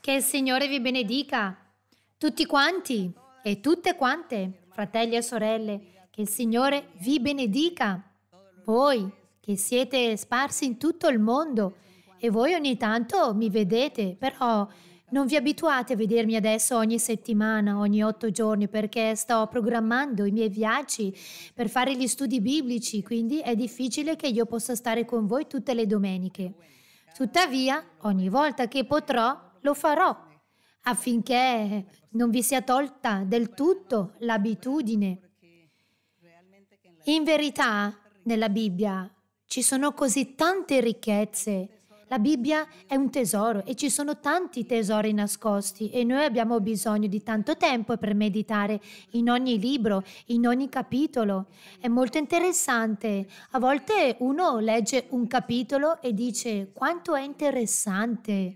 Che il Signore vi benedica, tutti quanti e tutte quante, fratelli e sorelle, che il Signore vi benedica, voi che siete sparsi in tutto il mondo e voi ogni tanto mi vedete, però non vi abituate a vedermi adesso ogni settimana, ogni otto giorni, perché sto programmando i miei viaggi per fare gli studi biblici, quindi è difficile che io possa stare con voi tutte le domeniche. Tuttavia, ogni volta che potrò, lo farò affinché non vi sia tolta del tutto l'abitudine. In verità, nella Bibbia ci sono così tante ricchezze. La Bibbia è un tesoro e ci sono tanti tesori nascosti e noi abbiamo bisogno di tanto tempo per meditare in ogni libro, in ogni capitolo. È molto interessante. A volte uno legge un capitolo e dice quanto è interessante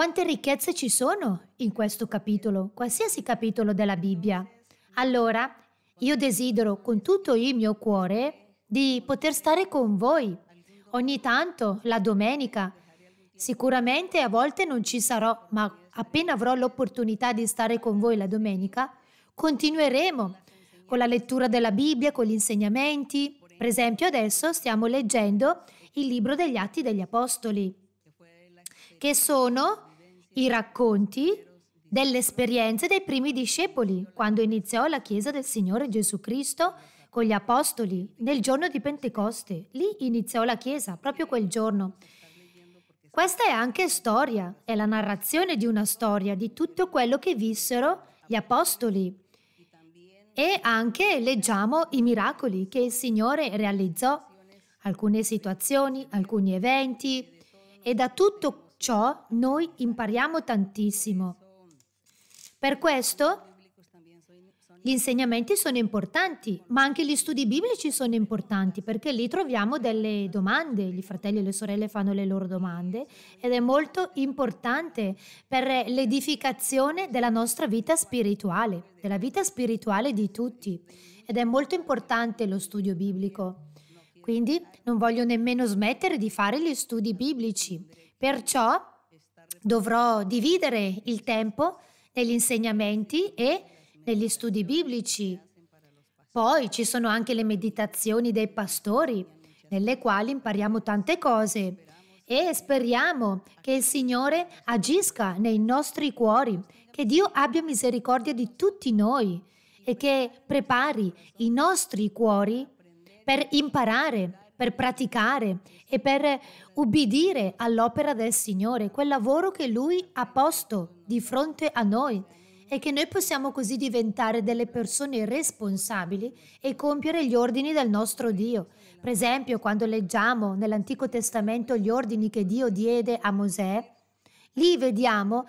quante ricchezze ci sono in questo capitolo, qualsiasi capitolo della Bibbia. Allora, io desidero con tutto il mio cuore di poter stare con voi. Ogni tanto, la domenica, sicuramente a volte non ci sarò, ma appena avrò l'opportunità di stare con voi la domenica, continueremo con la lettura della Bibbia, con gli insegnamenti. Per esempio, adesso stiamo leggendo il libro degli Atti degli Apostoli, che sono i racconti delle esperienze dei primi discepoli, quando iniziò la Chiesa del Signore Gesù Cristo con gli Apostoli, nel giorno di Pentecoste. Lì iniziò la Chiesa, proprio quel giorno. Questa è anche storia, è la narrazione di una storia, di tutto quello che vissero gli Apostoli. E anche leggiamo i miracoli che il Signore realizzò, alcune situazioni, alcuni eventi, e da tutto ciò noi impariamo tantissimo. Per questo gli insegnamenti sono importanti, ma anche gli studi biblici sono importanti perché lì troviamo delle domande, i fratelli e le sorelle fanno le loro domande ed è molto importante per l'edificazione della nostra vita spirituale, della vita spirituale di tutti ed è molto importante lo studio biblico. Quindi non voglio nemmeno smettere di fare gli studi biblici Perciò dovrò dividere il tempo negli insegnamenti e negli studi biblici. Poi ci sono anche le meditazioni dei pastori, nelle quali impariamo tante cose e speriamo che il Signore agisca nei nostri cuori, che Dio abbia misericordia di tutti noi e che prepari i nostri cuori per imparare per praticare e per ubbidire all'opera del Signore, quel lavoro che Lui ha posto di fronte a noi e che noi possiamo così diventare delle persone responsabili e compiere gli ordini del nostro Dio. Per esempio, quando leggiamo nell'Antico Testamento gli ordini che Dio diede a Mosè, lì vediamo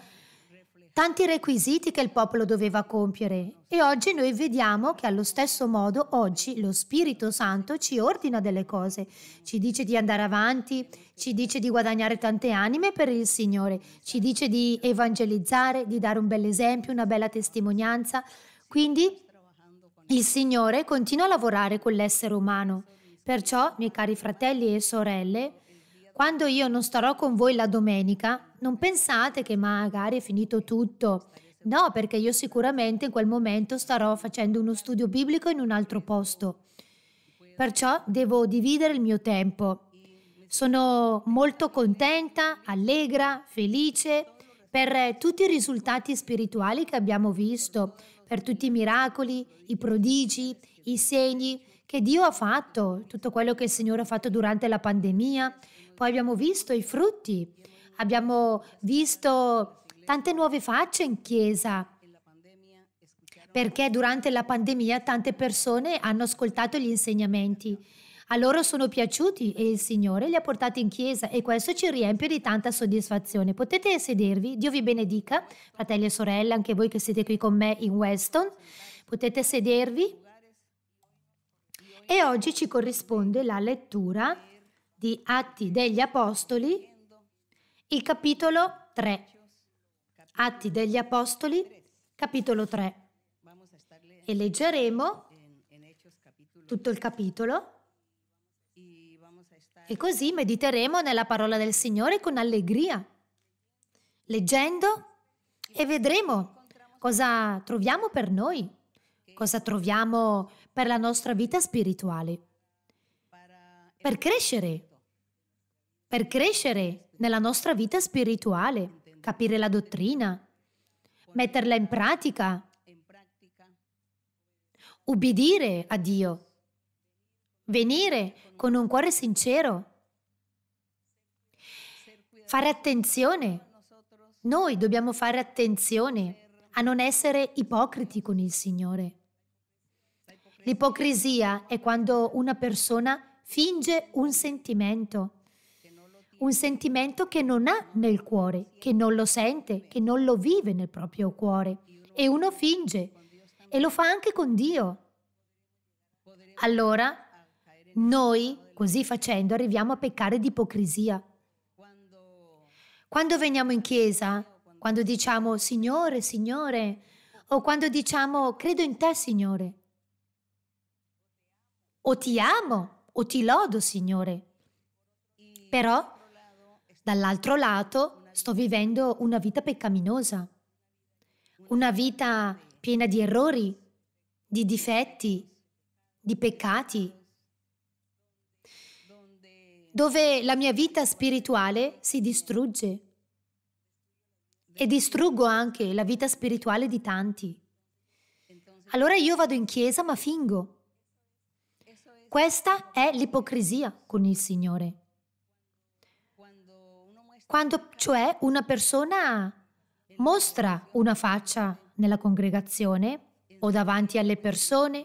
tanti requisiti che il popolo doveva compiere e oggi noi vediamo che allo stesso modo oggi lo Spirito Santo ci ordina delle cose, ci dice di andare avanti, ci dice di guadagnare tante anime per il Signore, ci dice di evangelizzare, di dare un bel esempio, una bella testimonianza. Quindi il Signore continua a lavorare con l'essere umano. Perciò, miei cari fratelli e sorelle, quando io non starò con voi la domenica, non pensate che magari è finito tutto. No, perché io sicuramente in quel momento starò facendo uno studio biblico in un altro posto. Perciò devo dividere il mio tempo. Sono molto contenta, allegra, felice per tutti i risultati spirituali che abbiamo visto, per tutti i miracoli, i prodigi, i segni che Dio ha fatto, tutto quello che il Signore ha fatto durante la pandemia, poi abbiamo visto i frutti, abbiamo visto tante nuove facce in chiesa, perché durante la pandemia tante persone hanno ascoltato gli insegnamenti. A loro sono piaciuti e il Signore li ha portati in chiesa e questo ci riempie di tanta soddisfazione. Potete sedervi, Dio vi benedica, fratelli e sorelle, anche voi che siete qui con me in Weston. Potete sedervi. E oggi ci corrisponde la lettura di Atti degli Apostoli, il capitolo 3. Atti degli Apostoli, capitolo 3. E leggeremo tutto il capitolo e così mediteremo nella parola del Signore con allegria, leggendo e vedremo cosa troviamo per noi, cosa troviamo per la nostra vita spirituale, per crescere per crescere nella nostra vita spirituale, capire la dottrina, metterla in pratica, ubbidire a Dio, venire con un cuore sincero, fare attenzione. Noi dobbiamo fare attenzione a non essere ipocriti con il Signore. L'ipocrisia è quando una persona finge un sentimento un sentimento che non ha nel cuore, che non lo sente, che non lo vive nel proprio cuore. E uno finge, e lo fa anche con Dio. Allora, noi, così facendo, arriviamo a peccare di ipocrisia. Quando veniamo in chiesa, quando diciamo Signore, Signore, o quando diciamo credo in te, Signore, o ti amo, o ti lodo, Signore. Però Dall'altro lato sto vivendo una vita peccaminosa, una vita piena di errori, di difetti, di peccati, dove la mia vita spirituale si distrugge e distruggo anche la vita spirituale di tanti. Allora io vado in chiesa ma fingo. Questa è l'ipocrisia con il Signore. Quando cioè una persona mostra una faccia nella congregazione o davanti alle persone,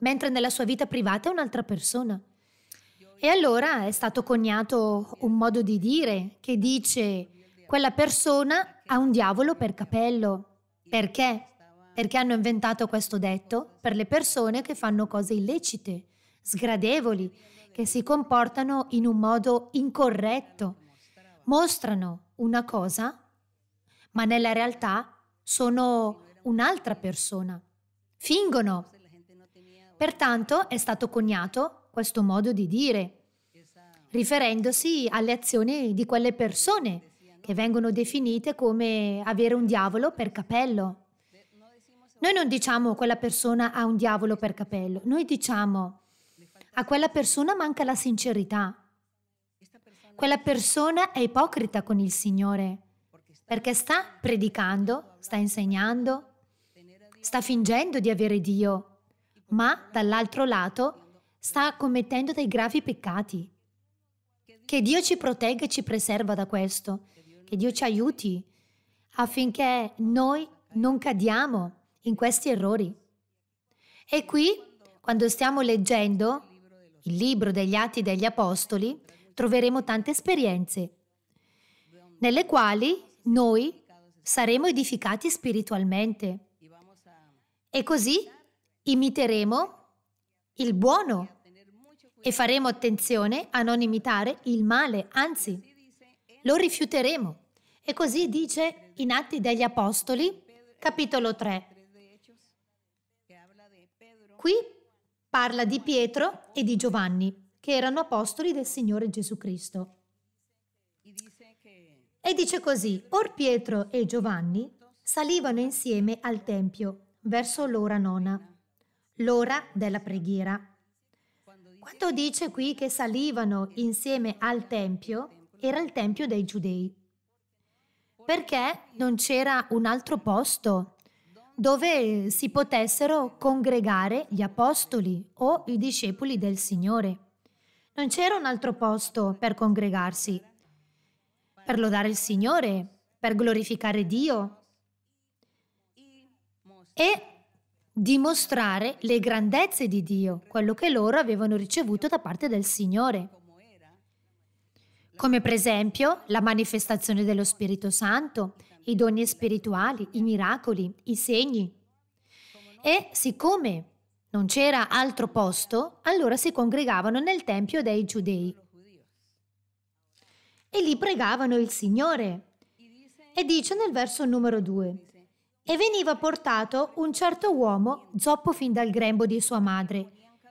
mentre nella sua vita privata è un'altra persona. E allora è stato coniato un modo di dire che dice quella persona ha un diavolo per capello. Perché? Perché hanno inventato questo detto per le persone che fanno cose illecite, sgradevoli, che si comportano in un modo incorretto, mostrano una cosa, ma nella realtà sono un'altra persona. Fingono. Pertanto è stato coniato questo modo di dire, riferendosi alle azioni di quelle persone che vengono definite come avere un diavolo per capello. Noi non diciamo quella persona ha un diavolo per capello, noi diciamo a quella persona manca la sincerità, quella persona è ipocrita con il Signore, perché sta predicando, sta insegnando, sta fingendo di avere Dio, ma dall'altro lato sta commettendo dei gravi peccati. Che Dio ci protegga e ci preserva da questo, che Dio ci aiuti affinché noi non cadiamo in questi errori. E qui, quando stiamo leggendo il libro degli Atti degli Apostoli, troveremo tante esperienze nelle quali noi saremo edificati spiritualmente e così imiteremo il buono e faremo attenzione a non imitare il male, anzi lo rifiuteremo. E così dice in Atti degli Apostoli, capitolo 3. Qui parla di Pietro e di Giovanni che erano apostoli del Signore Gesù Cristo. E dice così, Or Pietro e Giovanni salivano insieme al Tempio verso l'ora nona, l'ora della preghiera. Quando dice qui che salivano insieme al Tempio, era il Tempio dei Giudei, perché non c'era un altro posto dove si potessero congregare gli apostoli o i discepoli del Signore. Non c'era un altro posto per congregarsi, per lodare il Signore, per glorificare Dio e dimostrare le grandezze di Dio, quello che loro avevano ricevuto da parte del Signore. Come per esempio la manifestazione dello Spirito Santo, i doni spirituali, i miracoli, i segni. E siccome non c'era altro posto, allora si congregavano nel Tempio dei Giudei e lì pregavano il Signore. E dice nel verso numero 2, e veniva portato un certo uomo, zoppo fin dal grembo di sua madre,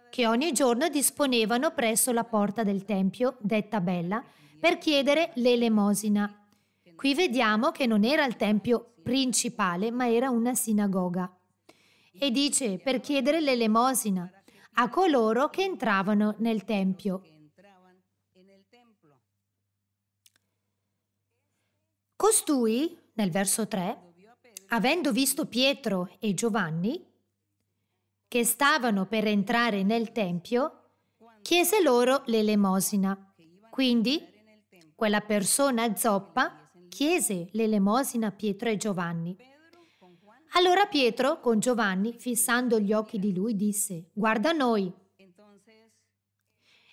che ogni giorno disponevano presso la porta del Tempio, detta Bella, per chiedere l'elemosina. Qui vediamo che non era il Tempio principale, ma era una sinagoga e dice per chiedere l'elemosina a coloro che entravano nel Tempio. Costui, nel verso 3, avendo visto Pietro e Giovanni, che stavano per entrare nel Tempio, chiese loro l'elemosina. Quindi quella persona zoppa chiese l'elemosina a Pietro e Giovanni. Allora Pietro, con Giovanni, fissando gli occhi di lui, disse, guarda noi.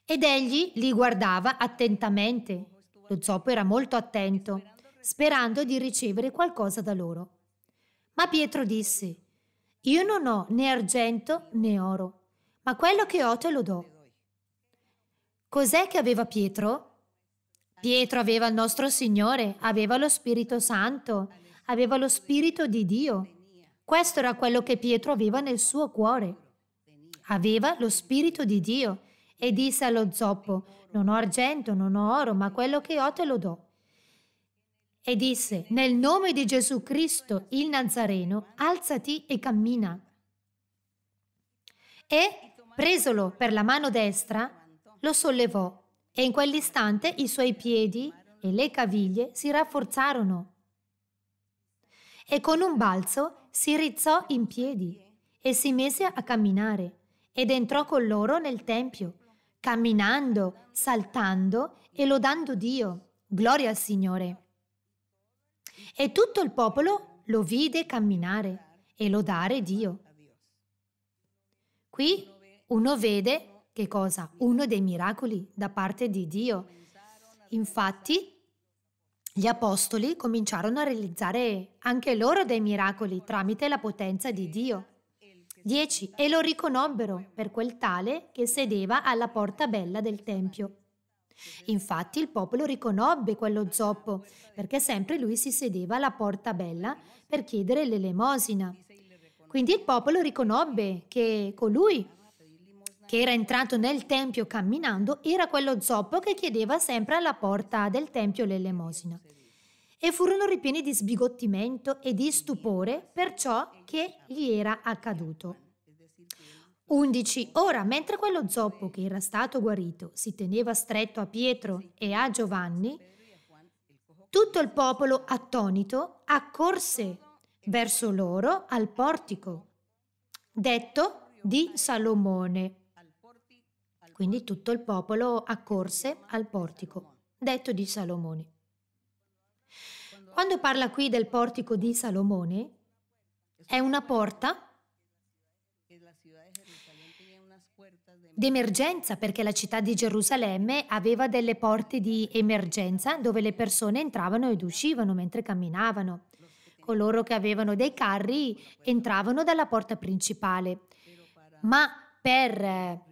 Ed egli li guardava attentamente. Lo zoppo era molto attento, sperando di ricevere qualcosa da loro. Ma Pietro disse, io non ho né argento né oro, ma quello che ho te lo do. Cos'è che aveva Pietro? Pietro aveva il nostro Signore, aveva lo Spirito Santo, aveva lo Spirito di Dio. Questo era quello che Pietro aveva nel suo cuore. Aveva lo Spirito di Dio e disse allo zoppo, non ho argento, non ho oro, ma quello che ho te lo do. E disse, nel nome di Gesù Cristo, il Nazareno, alzati e cammina. E, presolo per la mano destra, lo sollevò e in quell'istante i suoi piedi e le caviglie si rafforzarono. E con un balzo si rizzò in piedi e si mise a camminare ed entrò con loro nel Tempio, camminando, saltando e lodando Dio. Gloria al Signore. E tutto il popolo lo vide camminare e lodare Dio. Qui uno vede che cosa? Uno dei miracoli da parte di Dio. Infatti, gli apostoli cominciarono a realizzare anche loro dei miracoli tramite la potenza di Dio. 10. E lo riconobbero per quel tale che sedeva alla porta bella del Tempio. Infatti il popolo riconobbe quello zoppo, perché sempre lui si sedeva alla porta bella per chiedere l'elemosina. Quindi il popolo riconobbe che colui che era entrato nel tempio camminando, era quello zoppo che chiedeva sempre alla porta del tempio l'elemosina. E furono ripieni di sbigottimento e di stupore per ciò che gli era accaduto. 11. Ora, mentre quello zoppo che era stato guarito si teneva stretto a Pietro e a Giovanni, tutto il popolo attonito accorse verso loro al portico, detto di Salomone. Quindi tutto il popolo accorse al portico, detto di Salomone. Quando parla qui del portico di Salomone, è una porta d'emergenza perché la città di Gerusalemme aveva delle porte di emergenza dove le persone entravano ed uscivano mentre camminavano. Coloro che avevano dei carri entravano dalla porta principale, ma per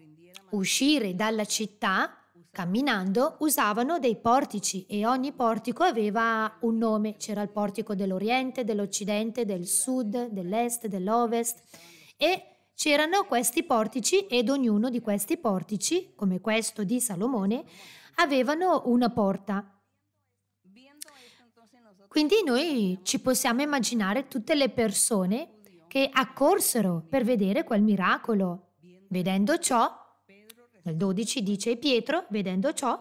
uscire dalla città, camminando, usavano dei portici e ogni portico aveva un nome. C'era il portico dell'Oriente, dell'Occidente, del Sud, dell'Est, dell'Ovest e c'erano questi portici ed ognuno di questi portici, come questo di Salomone, avevano una porta. Quindi noi ci possiamo immaginare tutte le persone che accorsero per vedere quel miracolo. Vedendo ciò, nel 12 dice Pietro, vedendo ciò,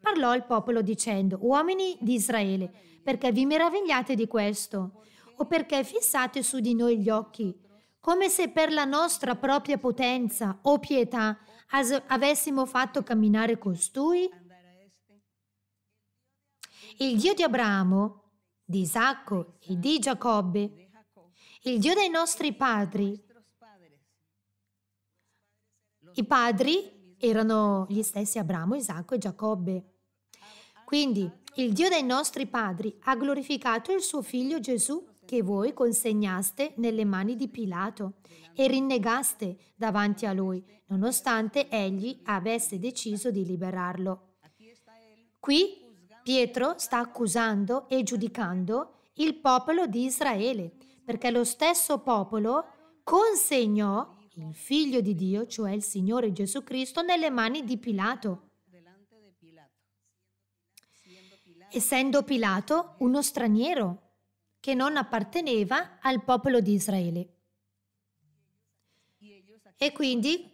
parlò al popolo dicendo, uomini di Israele, perché vi meravigliate di questo? O perché fissate su di noi gli occhi? Come se per la nostra propria potenza o pietà as- avessimo fatto camminare costui? Il Dio di Abramo, di Isacco e di Giacobbe, il Dio dei nostri padri, i padri erano gli stessi Abramo, Isacco e Giacobbe. Quindi il Dio dei nostri padri ha glorificato il suo figlio Gesù che voi consegnaste nelle mani di Pilato e rinnegaste davanti a lui, nonostante egli avesse deciso di liberarlo. Qui Pietro sta accusando e giudicando il popolo di Israele, perché lo stesso popolo consegnò il figlio di Dio, cioè il Signore Gesù Cristo, nelle mani di Pilato. Essendo Pilato uno straniero che non apparteneva al popolo di Israele. E quindi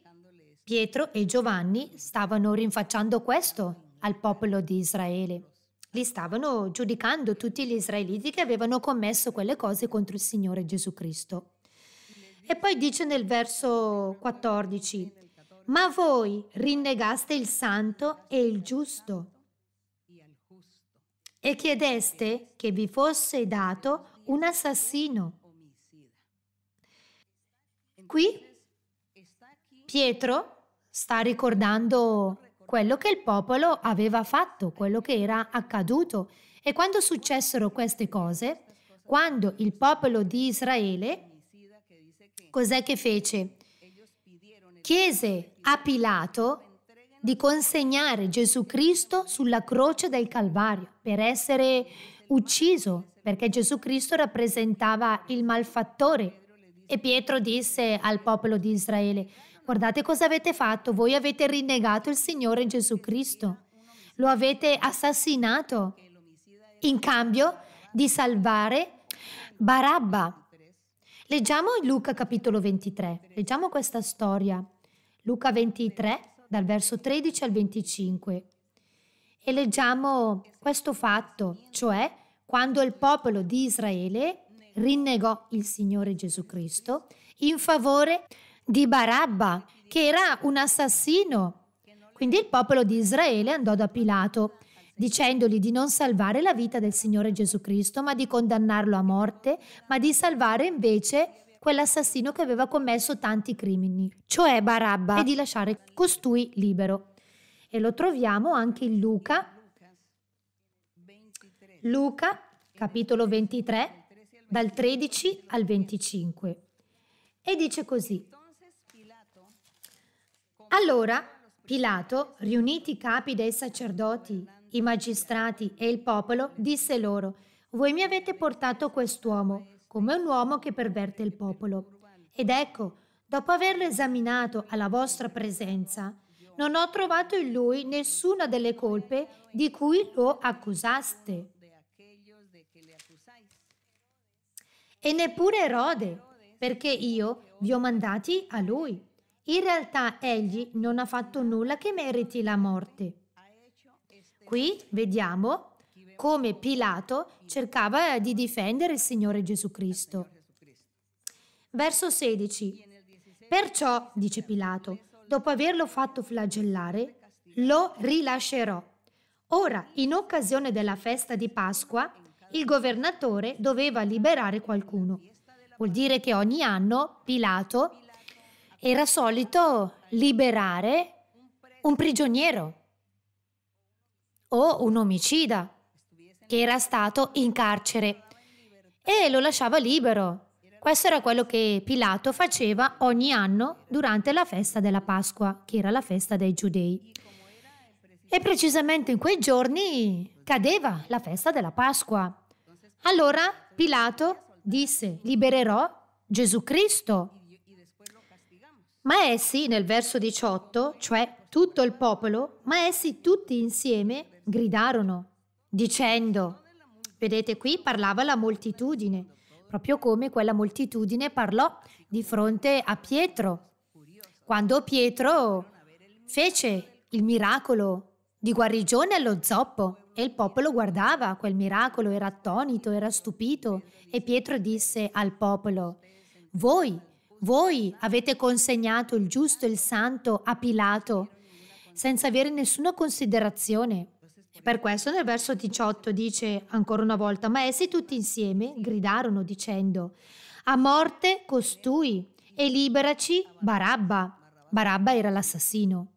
Pietro e Giovanni stavano rinfacciando questo al popolo di Israele. Li stavano giudicando tutti gli israeliti che avevano commesso quelle cose contro il Signore Gesù Cristo. E poi dice nel verso 14, ma voi rinnegaste il santo e il giusto e chiedeste che vi fosse dato un assassino. Qui Pietro sta ricordando quello che il popolo aveva fatto, quello che era accaduto. E quando successero queste cose, quando il popolo di Israele cos'è che fece? Chiese a Pilato di consegnare Gesù Cristo sulla croce del Calvario per essere ucciso, perché Gesù Cristo rappresentava il malfattore. E Pietro disse al popolo di Israele, guardate cosa avete fatto, voi avete rinnegato il Signore Gesù Cristo, lo avete assassinato in cambio di salvare Barabba, Leggiamo Luca capitolo 23, leggiamo questa storia. Luca 23, dal verso 13 al 25. E leggiamo questo fatto, cioè quando il popolo di Israele rinnegò il Signore Gesù Cristo in favore di Barabba, che era un assassino. Quindi il popolo di Israele andò da Pilato dicendogli di non salvare la vita del Signore Gesù Cristo, ma di condannarlo a morte, ma di salvare invece quell'assassino che aveva commesso tanti crimini, cioè Barabba, e di lasciare costui libero. E lo troviamo anche in Luca, Luca capitolo 23, dal 13 al 25. E dice così. Allora Pilato, riuniti i capi dei sacerdoti i magistrati e il popolo, disse loro, voi mi avete portato quest'uomo, come un uomo che perverte il popolo. Ed ecco, dopo averlo esaminato alla vostra presenza, non ho trovato in lui nessuna delle colpe di cui lo accusaste. E neppure Erode, perché io vi ho mandati a lui. In realtà egli non ha fatto nulla che meriti la morte. Qui vediamo come Pilato cercava di difendere il Signore Gesù Cristo. Verso 16. Perciò, dice Pilato, dopo averlo fatto flagellare, lo rilascerò. Ora, in occasione della festa di Pasqua, il governatore doveva liberare qualcuno. Vuol dire che ogni anno Pilato era solito liberare un prigioniero o un omicida che era stato in carcere e lo lasciava libero. Questo era quello che Pilato faceva ogni anno durante la festa della Pasqua, che era la festa dei giudei. E precisamente in quei giorni cadeva la festa della Pasqua. Allora Pilato disse, libererò Gesù Cristo. Ma essi, nel verso 18, cioè tutto il popolo, ma essi tutti insieme gridarono, dicendo, vedete qui parlava la moltitudine, proprio come quella moltitudine parlò di fronte a Pietro, quando Pietro fece il miracolo di guarigione allo zoppo e il popolo guardava quel miracolo, era attonito, era stupito e Pietro disse al popolo, voi, voi avete consegnato il giusto e il santo a Pilato senza avere nessuna considerazione per questo nel verso 18 dice ancora una volta, ma essi tutti insieme gridarono dicendo, a morte costui e liberaci Barabba. Barabba era l'assassino.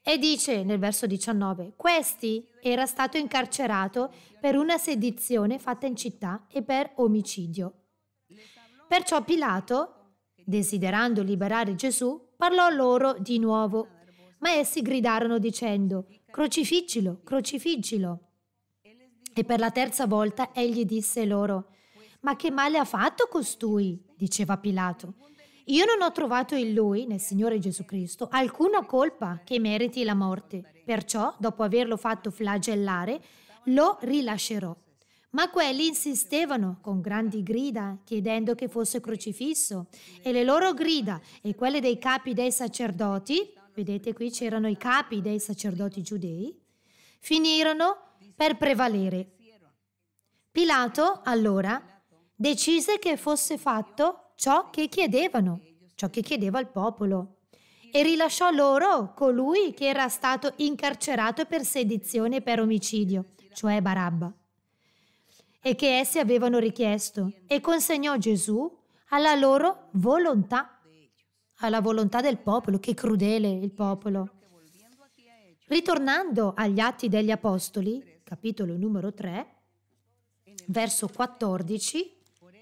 E dice nel verso 19, questi era stato incarcerato per una sedizione fatta in città e per omicidio. Perciò Pilato, desiderando liberare Gesù, parlò loro di nuovo ma essi gridarono dicendo, Crocifiggilo, crocifiggilo. E per la terza volta egli disse loro, Ma che male ha fatto costui? diceva Pilato. Io non ho trovato in lui, nel Signore Gesù Cristo, alcuna colpa che meriti la morte. Perciò, dopo averlo fatto flagellare, lo rilascerò. Ma quelli insistevano con grandi grida, chiedendo che fosse crocifisso, e le loro grida e quelle dei capi dei sacerdoti vedete qui c'erano i capi dei sacerdoti giudei, finirono per prevalere. Pilato allora decise che fosse fatto ciò che chiedevano, ciò che chiedeva il popolo, e rilasciò loro colui che era stato incarcerato per sedizione e per omicidio, cioè Barabba, e che essi avevano richiesto, e consegnò Gesù alla loro volontà alla volontà del popolo, che crudele il popolo. Ritornando agli Atti degli Apostoli, capitolo numero 3, verso 14,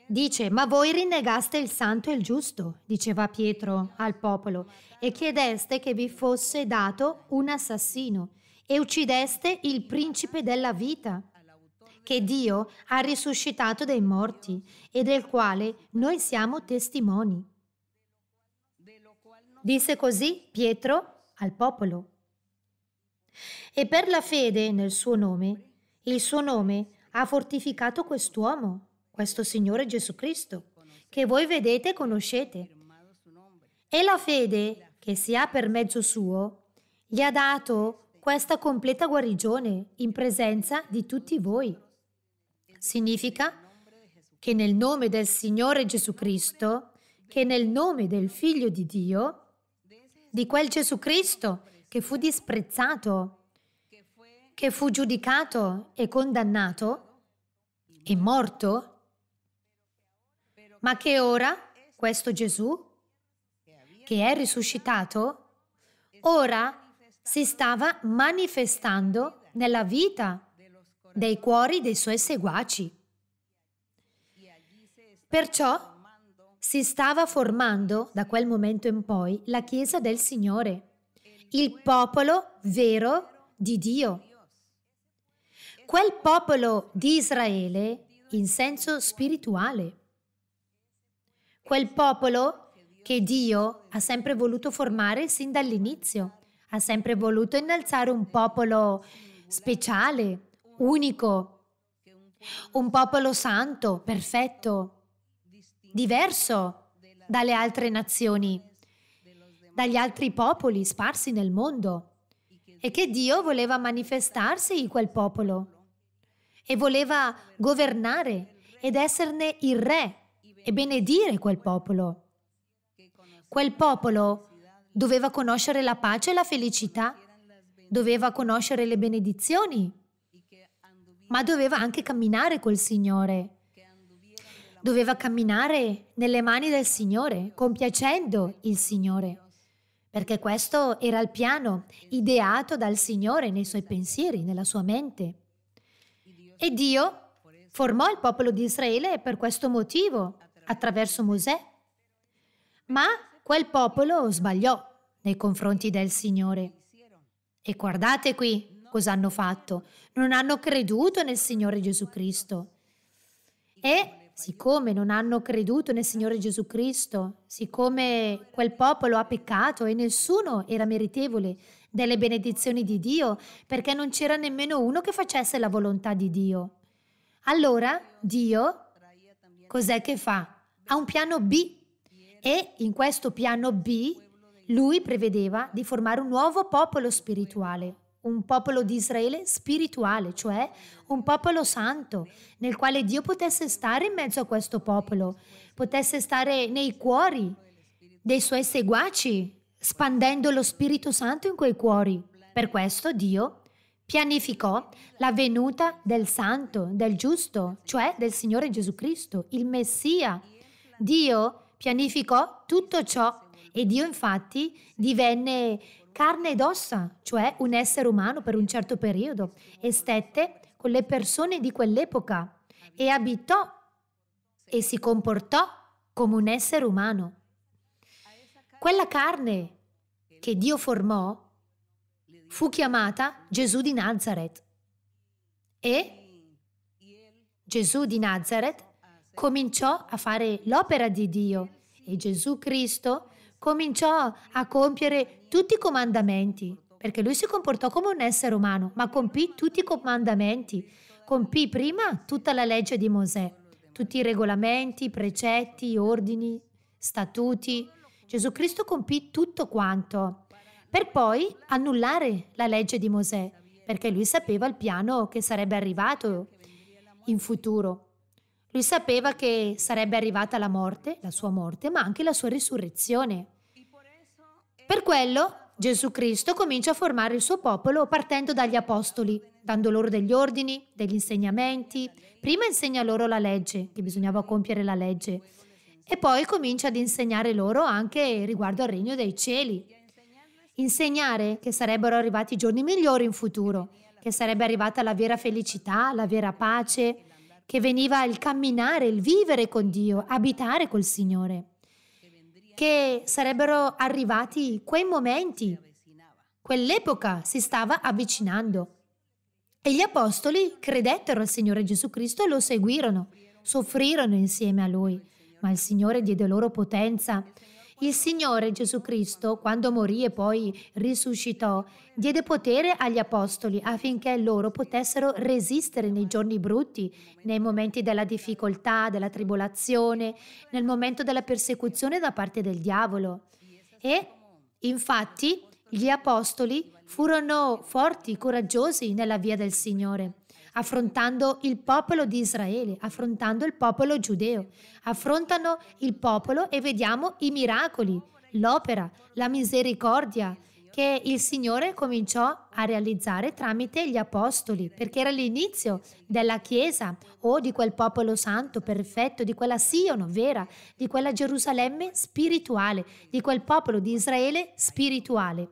dice, ma voi rinnegaste il santo e il giusto, diceva Pietro al popolo, e chiedeste che vi fosse dato un assassino, e uccideste il principe della vita, che Dio ha risuscitato dai morti e del quale noi siamo testimoni. Disse così Pietro al popolo. E per la fede nel suo nome, il suo nome ha fortificato quest'uomo, questo Signore Gesù Cristo, che voi vedete e conoscete. E la fede che si ha per mezzo suo gli ha dato questa completa guarigione in presenza di tutti voi. Significa che nel nome del Signore Gesù Cristo, che nel nome del Figlio di Dio, di quel Gesù Cristo che fu disprezzato, che fu giudicato e condannato e morto, ma che ora questo Gesù, che è risuscitato, ora si stava manifestando nella vita dei cuori dei suoi seguaci. Perciò si stava formando da quel momento in poi la Chiesa del Signore, il popolo vero di Dio. Quel popolo di Israele in senso spirituale. Quel popolo che Dio ha sempre voluto formare sin dall'inizio. Ha sempre voluto innalzare un popolo speciale, unico, un popolo santo, perfetto, diverso dalle altre nazioni, dagli altri popoli sparsi nel mondo e che Dio voleva manifestarsi in quel popolo e voleva governare ed esserne il re e benedire quel popolo. Quel popolo doveva conoscere la pace e la felicità, doveva conoscere le benedizioni, ma doveva anche camminare col Signore doveva camminare nelle mani del Signore, compiacendo il Signore, perché questo era il piano ideato dal Signore nei suoi pensieri, nella sua mente. E Dio formò il popolo di Israele per questo motivo, attraverso Mosè. Ma quel popolo sbagliò nei confronti del Signore. E guardate qui cosa hanno fatto. Non hanno creduto nel Signore Gesù Cristo. E Siccome non hanno creduto nel Signore Gesù Cristo, siccome quel popolo ha peccato e nessuno era meritevole delle benedizioni di Dio, perché non c'era nemmeno uno che facesse la volontà di Dio. Allora Dio cos'è che fa? Ha un piano B e in questo piano B lui prevedeva di formare un nuovo popolo spirituale, un popolo di Israele spirituale, cioè un popolo santo, nel quale Dio potesse stare in mezzo a questo popolo, potesse stare nei cuori dei suoi seguaci, spandendo lo Spirito Santo in quei cuori. Per questo Dio pianificò la venuta del santo, del giusto, cioè del Signore Gesù Cristo, il Messia. Dio pianificò tutto ciò e Dio infatti divenne carne ed ossa, cioè un essere umano per un certo periodo, e stette con le persone di quell'epoca e abitò e si comportò come un essere umano. Quella carne che Dio formò fu chiamata Gesù di Nazareth e Gesù di Nazareth cominciò a fare l'opera di Dio e Gesù Cristo cominciò a compiere tutti i comandamenti, perché lui si comportò come un essere umano, ma compì tutti i comandamenti, compì prima tutta la legge di Mosè, tutti i regolamenti, i precetti, gli ordini, statuti. Gesù Cristo compì tutto quanto, per poi annullare la legge di Mosè, perché lui sapeva il piano che sarebbe arrivato in futuro. Lui sapeva che sarebbe arrivata la morte, la sua morte, ma anche la sua risurrezione. Per quello Gesù Cristo comincia a formare il suo popolo partendo dagli apostoli, dando loro degli ordini, degli insegnamenti. Prima insegna loro la legge, che bisognava compiere la legge, e poi comincia ad insegnare loro anche riguardo al regno dei cieli. Insegnare che sarebbero arrivati giorni migliori in futuro, che sarebbe arrivata la vera felicità, la vera pace, che veniva il camminare, il vivere con Dio, abitare col Signore, che sarebbero arrivati quei momenti. Quell'epoca si stava avvicinando e gli apostoli credettero al Signore Gesù Cristo e lo seguirono, soffrirono insieme a Lui, ma il Signore diede loro potenza il Signore Gesù Cristo, quando morì e poi risuscitò, diede potere agli apostoli affinché loro potessero resistere nei giorni brutti, nei momenti della difficoltà, della tribolazione, nel momento della persecuzione da parte del diavolo. E infatti gli apostoli furono forti, coraggiosi nella via del Signore affrontando il popolo di Israele, affrontando il popolo giudeo. Affrontano il popolo e vediamo i miracoli, l'opera, la misericordia che il Signore cominciò a realizzare tramite gli apostoli, perché era l'inizio della Chiesa o di quel popolo santo, perfetto, di quella Sion vera, di quella Gerusalemme spirituale, di quel popolo di Israele spirituale.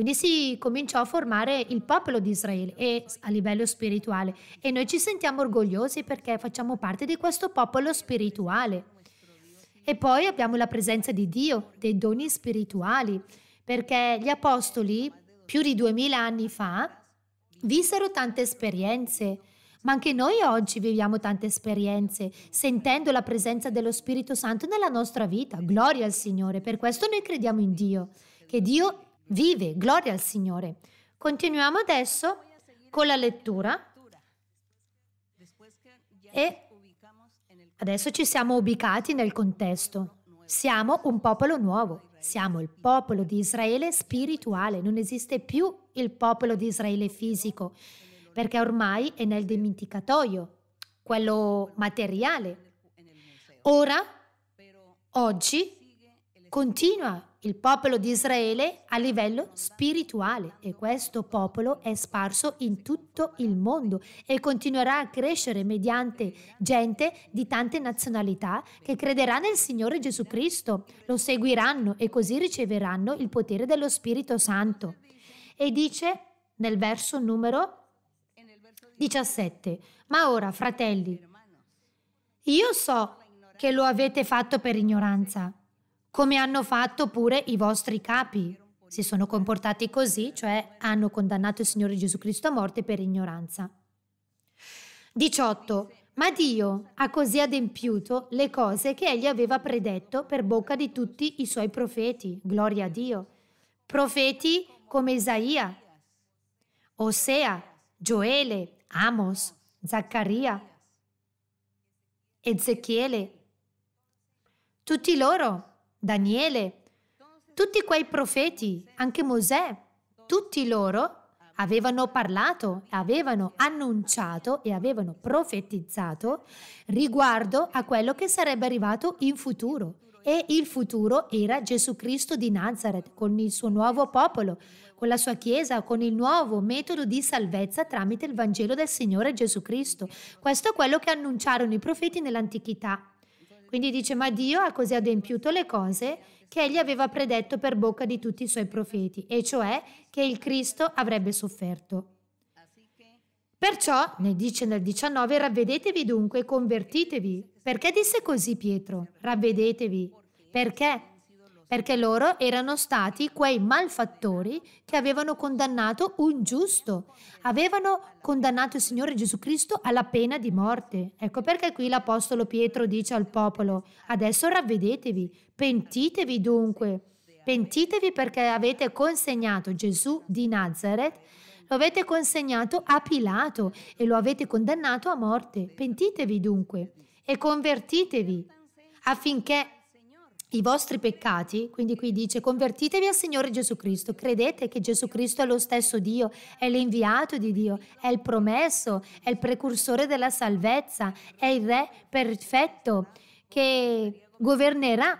Quindi si cominciò a formare il popolo di Israele e, a livello spirituale e noi ci sentiamo orgogliosi perché facciamo parte di questo popolo spirituale. E poi abbiamo la presenza di Dio, dei doni spirituali, perché gli apostoli più di duemila anni fa vissero tante esperienze, ma anche noi oggi viviamo tante esperienze, sentendo la presenza dello Spirito Santo nella nostra vita. Gloria al Signore, per questo noi crediamo in Dio, che Dio Vive, gloria al Signore. Continuiamo adesso con la lettura e adesso ci siamo ubicati nel contesto. Siamo un popolo nuovo, siamo il popolo di Israele spirituale, non esiste più il popolo di Israele fisico, perché ormai è nel dimenticatoio, quello materiale. Ora, oggi, continua il popolo di Israele a livello spirituale e questo popolo è sparso in tutto il mondo e continuerà a crescere mediante gente di tante nazionalità che crederà nel Signore Gesù Cristo, lo seguiranno e così riceveranno il potere dello Spirito Santo. E dice nel verso numero 17, ma ora fratelli, io so che lo avete fatto per ignoranza come hanno fatto pure i vostri capi. Si sono comportati così, cioè hanno condannato il Signore Gesù Cristo a morte per ignoranza. 18. Ma Dio ha così adempiuto le cose che egli aveva predetto per bocca di tutti i suoi profeti. Gloria a Dio. Profeti come Isaia, Osea, Gioele, Amos, Zaccaria, Ezechiele. Tutti loro Daniele, tutti quei profeti, anche Mosè, tutti loro avevano parlato, avevano annunciato e avevano profetizzato riguardo a quello che sarebbe arrivato in futuro. E il futuro era Gesù Cristo di Nazareth con il suo nuovo popolo, con la sua Chiesa, con il nuovo metodo di salvezza tramite il Vangelo del Signore Gesù Cristo. Questo è quello che annunciarono i profeti nell'antichità. Quindi dice, ma Dio ha così adempiuto le cose che egli aveva predetto per bocca di tutti i suoi profeti, e cioè che il Cristo avrebbe sofferto. Perciò, ne dice nel 19, ravvedetevi dunque e convertitevi. Perché disse così Pietro? Ravvedetevi. Perché? perché loro erano stati quei malfattori che avevano condannato un giusto, avevano condannato il Signore Gesù Cristo alla pena di morte. Ecco perché qui l'Apostolo Pietro dice al popolo, adesso ravvedetevi, pentitevi dunque, pentitevi perché avete consegnato Gesù di Nazareth lo avete consegnato a Pilato e lo avete condannato a morte. Pentitevi dunque e convertitevi affinché i vostri peccati, quindi qui dice convertitevi al Signore Gesù Cristo, credete che Gesù Cristo è lo stesso Dio, è l'inviato di Dio, è il promesso, è il precursore della salvezza, è il Re perfetto che governerà.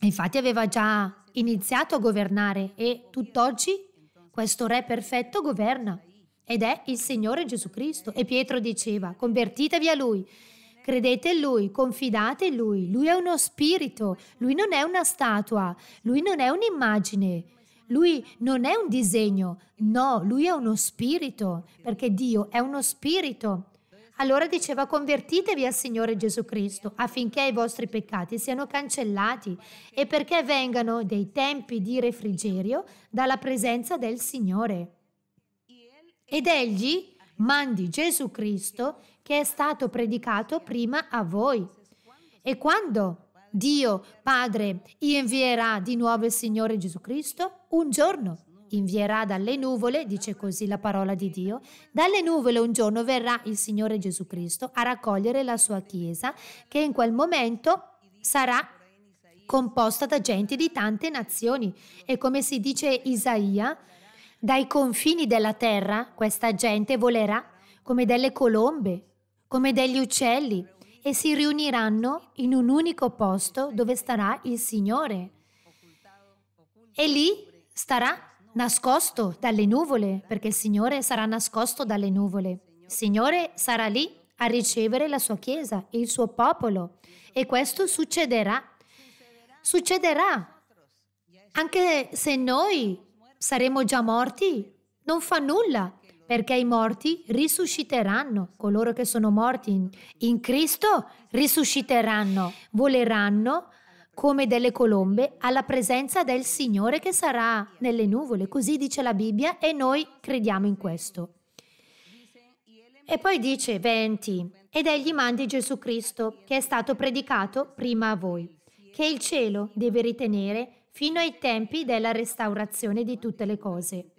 Infatti aveva già iniziato a governare e tutt'oggi questo Re perfetto governa ed è il Signore Gesù Cristo. E Pietro diceva convertitevi a Lui Credete in Lui, confidate in Lui. Lui è uno spirito, Lui non è una statua, Lui non è un'immagine. Lui non è un disegno, no, lui è uno spirito, perché Dio è uno spirito. Allora diceva convertitevi al Signore Gesù Cristo affinché i vostri peccati siano cancellati e perché vengano dei tempi di refrigerio dalla presenza del Signore. Ed egli mandi Gesù Cristo che è stato predicato prima a voi. E quando Dio Padre invierà di nuovo il Signore Gesù Cristo, un giorno invierà dalle nuvole, dice così la parola di Dio, dalle nuvole un giorno verrà il Signore Gesù Cristo a raccogliere la sua Chiesa, che in quel momento sarà composta da gente di tante nazioni. E come si dice Isaia, dai confini della terra questa gente volerà come delle colombe come degli uccelli, e si riuniranno in un unico posto dove starà il Signore. E lì starà nascosto dalle nuvole, perché il Signore sarà nascosto dalle nuvole. Il Signore sarà lì a ricevere la sua Chiesa, il suo popolo. E questo succederà. Succederà. Anche se noi saremo già morti, non fa nulla, perché i morti risusciteranno, coloro che sono morti in, in Cristo risusciteranno, voleranno come delle colombe alla presenza del Signore che sarà nelle nuvole, così dice la Bibbia e noi crediamo in questo. E poi dice 20, ed egli mandi Gesù Cristo, che è stato predicato prima a voi, che il cielo deve ritenere fino ai tempi della restaurazione di tutte le cose.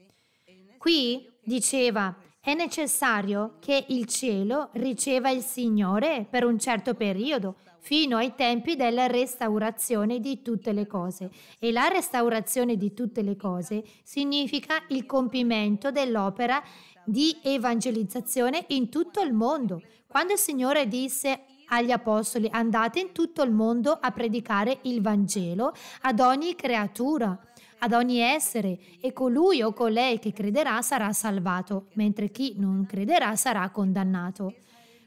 Qui Diceva, è necessario che il cielo riceva il Signore per un certo periodo, fino ai tempi della restaurazione di tutte le cose. E la restaurazione di tutte le cose significa il compimento dell'opera di evangelizzazione in tutto il mondo. Quando il Signore disse agli apostoli andate in tutto il mondo a predicare il Vangelo ad ogni creatura, ad ogni essere e colui o colei che crederà sarà salvato, mentre chi non crederà sarà condannato.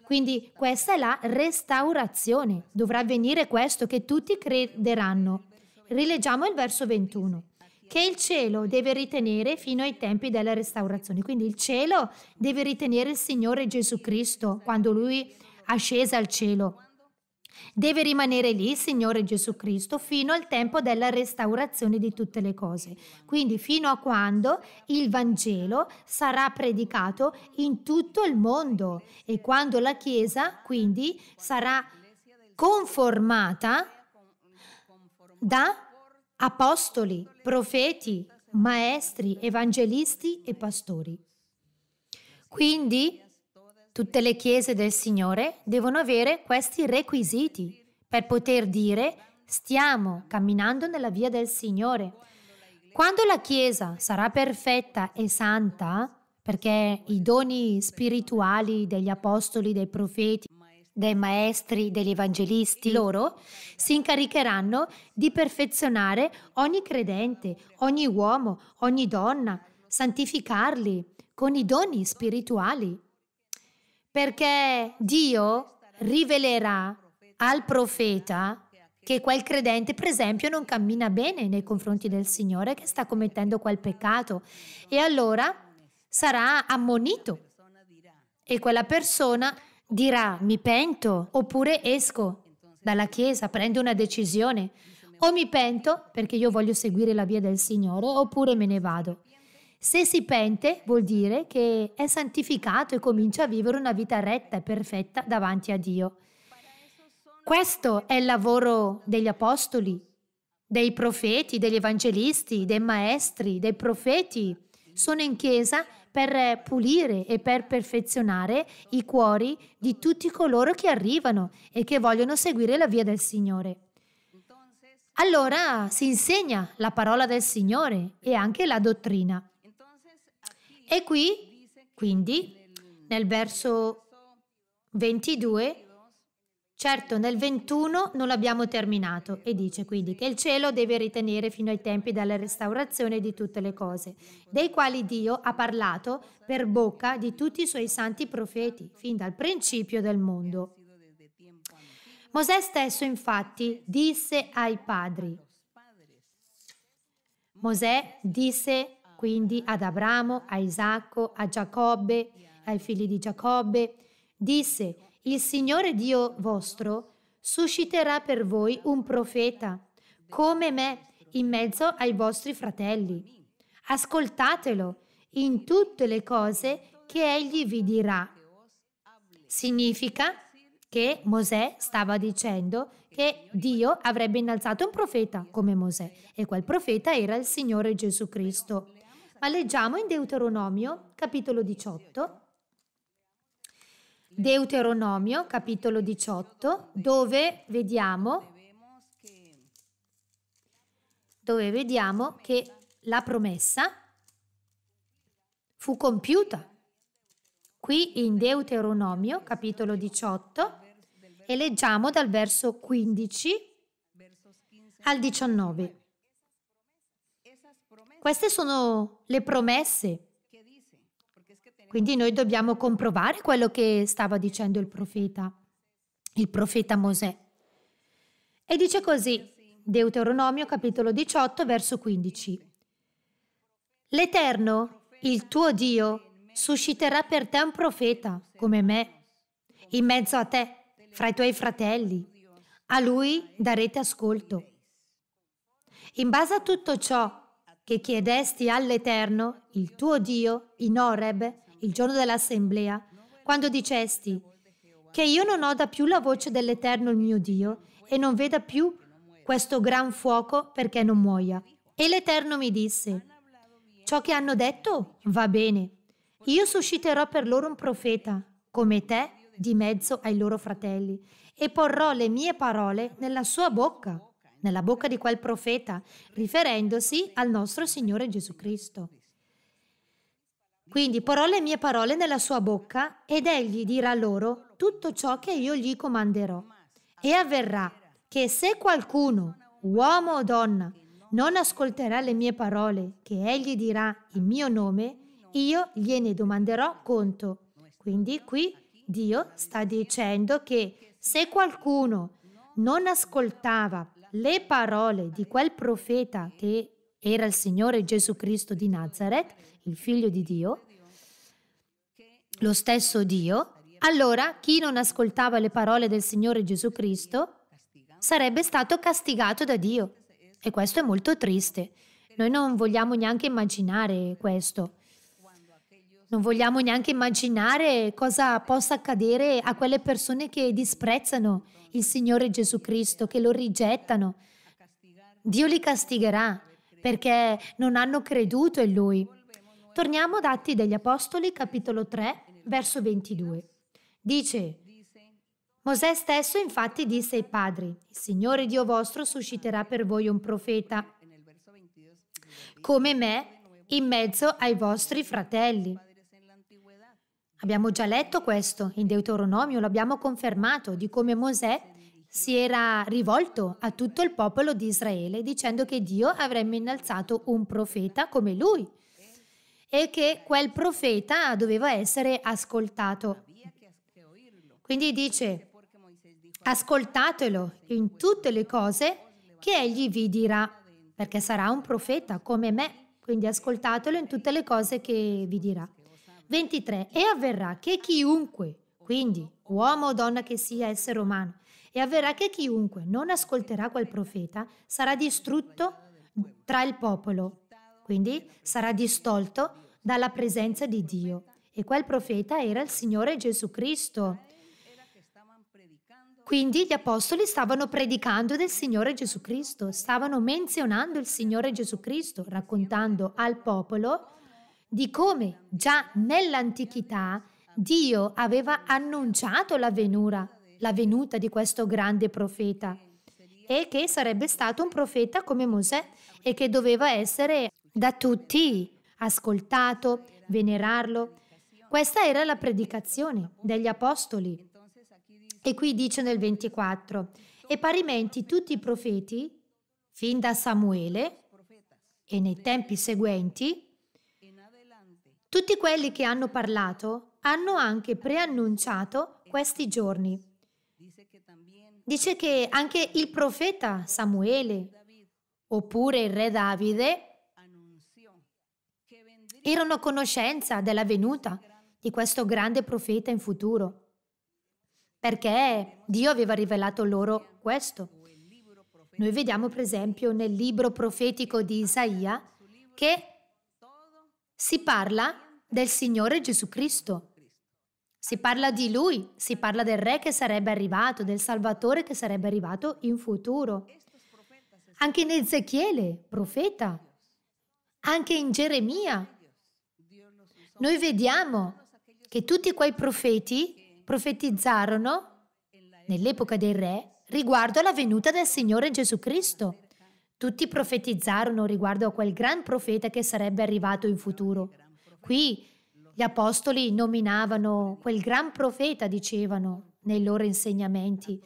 Quindi questa è la restaurazione. Dovrà avvenire questo che tutti crederanno. Rileggiamo il verso 21 che il cielo deve ritenere fino ai tempi della restaurazione. Quindi il cielo deve ritenere il Signore Gesù Cristo quando lui ascese al cielo. Deve rimanere lì, Signore Gesù Cristo, fino al tempo della restaurazione di tutte le cose, quindi fino a quando il Vangelo sarà predicato in tutto il mondo e quando la Chiesa quindi sarà conformata da apostoli, profeti, maestri, evangelisti e pastori. Quindi Tutte le chiese del Signore devono avere questi requisiti per poter dire stiamo camminando nella via del Signore. Quando la Chiesa sarà perfetta e santa, perché i doni spirituali degli apostoli, dei profeti, dei maestri, degli evangelisti, loro si incaricheranno di perfezionare ogni credente, ogni uomo, ogni donna, santificarli con i doni spirituali. Perché Dio rivelerà al profeta che quel credente, per esempio, non cammina bene nei confronti del Signore, che sta commettendo quel peccato. E allora sarà ammonito. E quella persona dirà, mi pento, oppure esco dalla Chiesa, prendo una decisione. O mi pento perché io voglio seguire la via del Signore, oppure me ne vado. Se si pente vuol dire che è santificato e comincia a vivere una vita retta e perfetta davanti a Dio. Questo è il lavoro degli apostoli, dei profeti, degli evangelisti, dei maestri, dei profeti. Sono in chiesa per pulire e per perfezionare i cuori di tutti coloro che arrivano e che vogliono seguire la via del Signore. Allora si insegna la parola del Signore e anche la dottrina. E qui, quindi, nel verso 22, certo nel 21 non l'abbiamo terminato e dice quindi che il cielo deve ritenere fino ai tempi della restaurazione di tutte le cose, dei quali Dio ha parlato per bocca di tutti i suoi santi profeti, fin dal principio del mondo. Mosè stesso infatti disse ai padri, Mosè disse quindi ad Abramo, a Isacco, a Giacobbe, ai figli di Giacobbe, disse, il Signore Dio vostro susciterà per voi un profeta, come me, in mezzo ai vostri fratelli. Ascoltatelo in tutte le cose che egli vi dirà. Significa che Mosè stava dicendo che Dio avrebbe innalzato un profeta come Mosè e quel profeta era il Signore Gesù Cristo. Ma leggiamo in Deuteronomio capitolo 18. Deuteronomio capitolo 18, dove vediamo, dove vediamo che la promessa fu compiuta. Qui in Deuteronomio capitolo 18 e leggiamo dal verso 15 al 19. Queste sono le promesse. Quindi noi dobbiamo comprovare quello che stava dicendo il profeta, il profeta Mosè. E dice così, Deuteronomio capitolo 18, verso 15. L'Eterno, il tuo Dio, susciterà per te un profeta come me, in mezzo a te, fra i tuoi fratelli. A lui darete ascolto. In base a tutto ciò che chiedesti all'Eterno, il tuo Dio, in Oreb, il giorno dell'assemblea, quando dicesti che io non oda più la voce dell'Eterno il mio Dio e non veda più questo gran fuoco perché non muoia. E l'Eterno mi disse, ciò che hanno detto va bene, io susciterò per loro un profeta, come te, di mezzo ai loro fratelli, e porrò le mie parole nella sua bocca nella bocca di quel profeta, riferendosi al nostro Signore Gesù Cristo. Quindi porrò le mie parole nella sua bocca ed egli dirà loro tutto ciò che io gli comanderò. E avverrà che se qualcuno, uomo o donna, non ascolterà le mie parole che egli dirà in mio nome, io gliene domanderò conto. Quindi qui Dio sta dicendo che se qualcuno non ascoltava le parole di quel profeta che era il Signore Gesù Cristo di Nazareth, il figlio di Dio, lo stesso Dio, allora chi non ascoltava le parole del Signore Gesù Cristo sarebbe stato castigato da Dio. E questo è molto triste. Noi non vogliamo neanche immaginare questo non vogliamo neanche immaginare cosa possa accadere a quelle persone che disprezzano il Signore Gesù Cristo, che lo rigettano. Dio li castigherà perché non hanno creduto in Lui. Torniamo ad Atti degli Apostoli, capitolo 3, verso 22. Dice, Mosè stesso infatti disse ai padri, il Signore Dio vostro susciterà per voi un profeta come me in mezzo ai vostri fratelli. Abbiamo già letto questo in Deuteronomio, l'abbiamo confermato di come Mosè si era rivolto a tutto il popolo di Israele dicendo che Dio avrebbe innalzato un profeta come lui e che quel profeta doveva essere ascoltato. Quindi dice, ascoltatelo in tutte le cose che egli vi dirà, perché sarà un profeta come me, quindi ascoltatelo in tutte le cose che vi dirà. 23. E avverrà che chiunque, quindi uomo o donna che sia essere umano, e avverrà che chiunque non ascolterà quel profeta sarà distrutto tra il popolo, quindi sarà distolto dalla presenza di Dio. E quel profeta era il Signore Gesù Cristo. Quindi gli apostoli stavano predicando del Signore Gesù Cristo, stavano menzionando il Signore Gesù Cristo, raccontando al popolo di come già nell'antichità Dio aveva annunciato la, venura, la venuta di questo grande profeta e che sarebbe stato un profeta come Mosè e che doveva essere da tutti ascoltato, venerarlo. Questa era la predicazione degli apostoli. E qui dice nel 24, e parimenti tutti i profeti, fin da Samuele e nei tempi seguenti, tutti quelli che hanno parlato hanno anche preannunciato questi giorni. Dice che anche il profeta Samuele oppure il re Davide erano a conoscenza della venuta di questo grande profeta in futuro, perché Dio aveva rivelato loro questo. Noi vediamo per esempio nel libro profetico di Isaia che si parla del Signore Gesù Cristo. Si parla di Lui, si parla del Re che sarebbe arrivato, del Salvatore che sarebbe arrivato in futuro. Anche in Ezechiele, profeta, anche in Geremia. Noi vediamo che tutti quei profeti profetizzarono nell'epoca del re riguardo alla venuta del Signore Gesù Cristo. Tutti profetizzarono riguardo a quel gran profeta che sarebbe arrivato in futuro. Qui gli apostoli nominavano quel gran profeta, dicevano nei loro insegnamenti,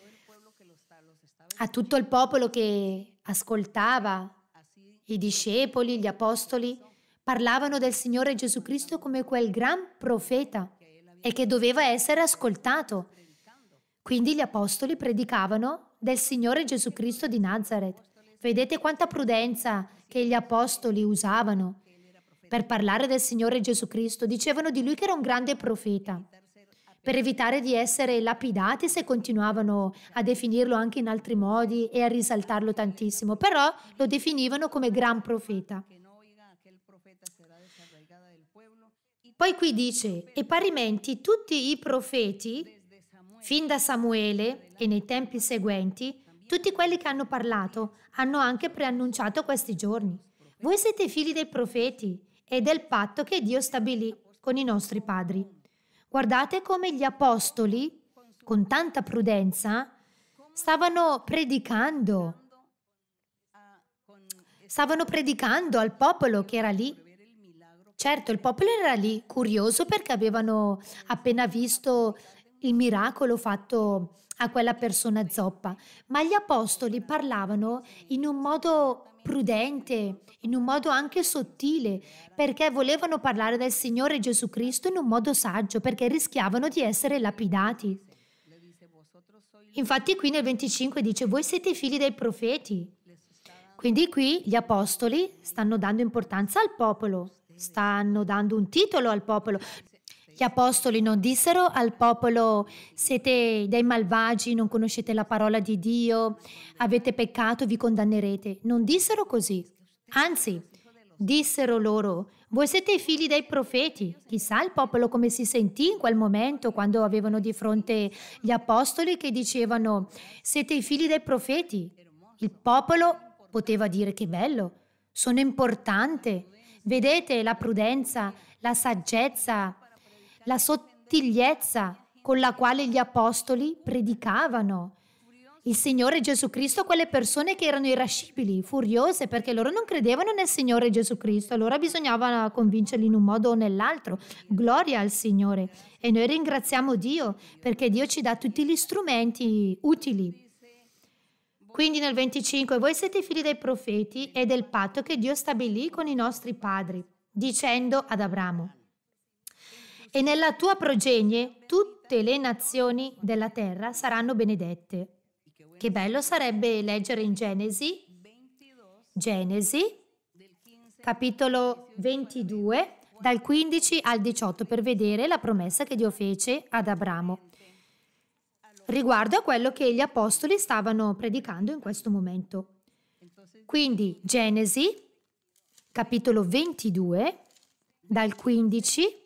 a tutto il popolo che ascoltava, i discepoli, gli apostoli, parlavano del Signore Gesù Cristo come quel gran profeta e che doveva essere ascoltato. Quindi gli apostoli predicavano del Signore Gesù Cristo di Nazareth. Vedete quanta prudenza che gli apostoli usavano per parlare del Signore Gesù Cristo. Dicevano di lui che era un grande profeta, per evitare di essere lapidati se continuavano a definirlo anche in altri modi e a risaltarlo tantissimo. Però lo definivano come gran profeta. Poi qui dice, e parimenti tutti i profeti, fin da Samuele e nei tempi seguenti, tutti quelli che hanno parlato hanno anche preannunciato questi giorni. Voi siete figli dei profeti e del patto che Dio stabilì con i nostri padri. Guardate come gli apostoli, con tanta prudenza, stavano predicando. Stavano predicando al popolo che era lì. Certo, il popolo era lì curioso perché avevano appena visto il miracolo fatto a quella persona zoppa, ma gli apostoli parlavano in un modo prudente, in un modo anche sottile, perché volevano parlare del Signore Gesù Cristo in un modo saggio, perché rischiavano di essere lapidati. Infatti qui nel 25 dice, voi siete figli dei profeti. Quindi qui gli apostoli stanno dando importanza al popolo, stanno dando un titolo al popolo. Gli apostoli non dissero al popolo siete dei malvagi, non conoscete la parola di Dio, avete peccato, vi condannerete. Non dissero così. Anzi, dissero loro voi siete i figli dei profeti. Chissà il popolo come si sentì in quel momento quando avevano di fronte gli apostoli che dicevano siete i figli dei profeti. Il popolo poteva dire che bello, sono importante. Vedete la prudenza, la saggezza, la sottigliezza con la quale gli apostoli predicavano. Il Signore Gesù Cristo a quelle persone che erano irascibili, furiose, perché loro non credevano nel Signore Gesù Cristo, allora bisognava convincerli in un modo o nell'altro. Gloria al Signore. E noi ringraziamo Dio perché Dio ci dà tutti gli strumenti utili. Quindi nel 25, voi siete figli dei profeti e del patto che Dio stabilì con i nostri padri, dicendo ad Abramo, e nella tua progenie tutte le nazioni della terra saranno benedette. Che bello sarebbe leggere in Genesi, Genesi, capitolo 22, dal 15 al 18, per vedere la promessa che Dio fece ad Abramo riguardo a quello che gli apostoli stavano predicando in questo momento. Quindi Genesi, capitolo 22, dal 15 al 18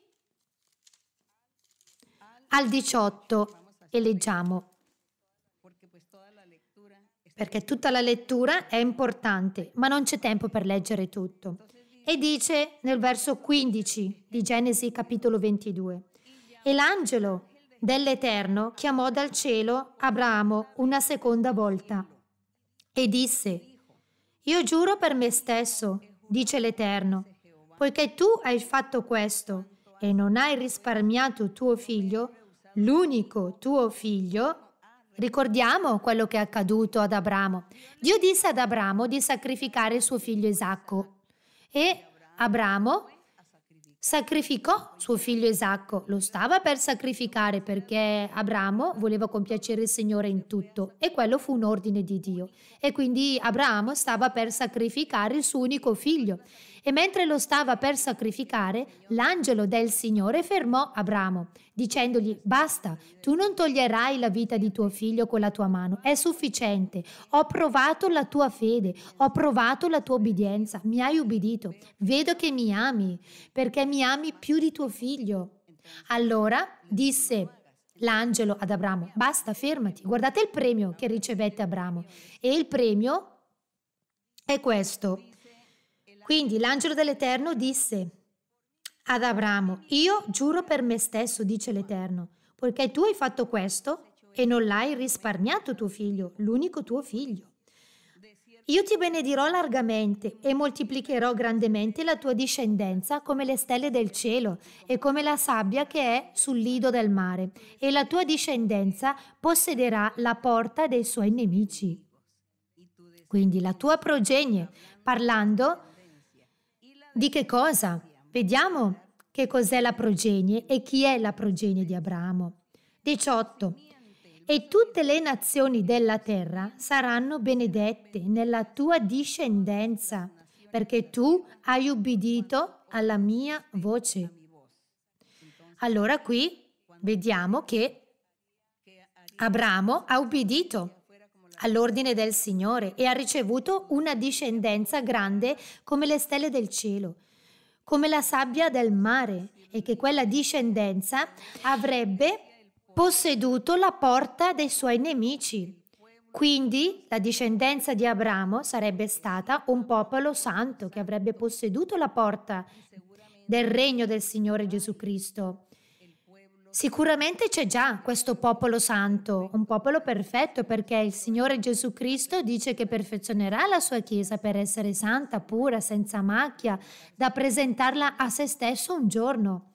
al 18 e leggiamo, perché tutta la lettura è importante, ma non c'è tempo per leggere tutto. E dice nel verso 15 di Genesi capitolo 22, e l'angelo dell'Eterno chiamò dal cielo Abramo una seconda volta e disse, io giuro per me stesso, dice l'Eterno, poiché tu hai fatto questo e non hai risparmiato tuo figlio, l'unico tuo figlio, ricordiamo quello che è accaduto ad Abramo. Dio disse ad Abramo di sacrificare il suo figlio Isacco e Abramo sacrificò suo figlio Isacco, lo stava per sacrificare perché Abramo voleva compiacere il Signore in tutto e quello fu un ordine di Dio. E quindi Abramo stava per sacrificare il suo unico figlio e mentre lo stava per sacrificare, l'angelo del Signore fermò Abramo, dicendogli, basta, tu non toglierai la vita di tuo figlio con la tua mano, è sufficiente, ho provato la tua fede, ho provato la tua obbedienza, mi hai ubbidito, vedo che mi ami, perché mi ami più di tuo figlio. Allora disse, l'angelo ad Abramo, basta, fermati, guardate il premio che ricevette Abramo. E il premio è questo, quindi l'angelo dell'Eterno disse ad Abramo, io giuro per me stesso, dice l'Eterno, poiché tu hai fatto questo e non l'hai risparmiato tuo figlio, l'unico tuo figlio. Io ti benedirò largamente e moltiplicherò grandemente la tua discendenza come le stelle del cielo e come la sabbia che è sul lido del mare, e la tua discendenza possederà la porta dei suoi nemici. Quindi la tua progenie, parlando di che cosa? Vediamo che cos'è la progenie e chi è la progenie di Abramo. 18. E tutte le nazioni della terra saranno benedette nella tua discendenza, perché tu hai ubbidito alla mia voce. Allora qui vediamo che Abramo ha ubbidito all'ordine del Signore e ha ricevuto una discendenza grande come le stelle del cielo, come la sabbia del mare, e che quella discendenza avrebbe posseduto la porta dei suoi nemici. Quindi la discendenza di Abramo sarebbe stata un popolo santo che avrebbe posseduto la porta del regno del Signore Gesù Cristo. Sicuramente c'è già questo popolo santo, un popolo perfetto perché il Signore Gesù Cristo dice che perfezionerà la sua Chiesa per essere santa, pura, senza macchia, da presentarla a se stesso un giorno.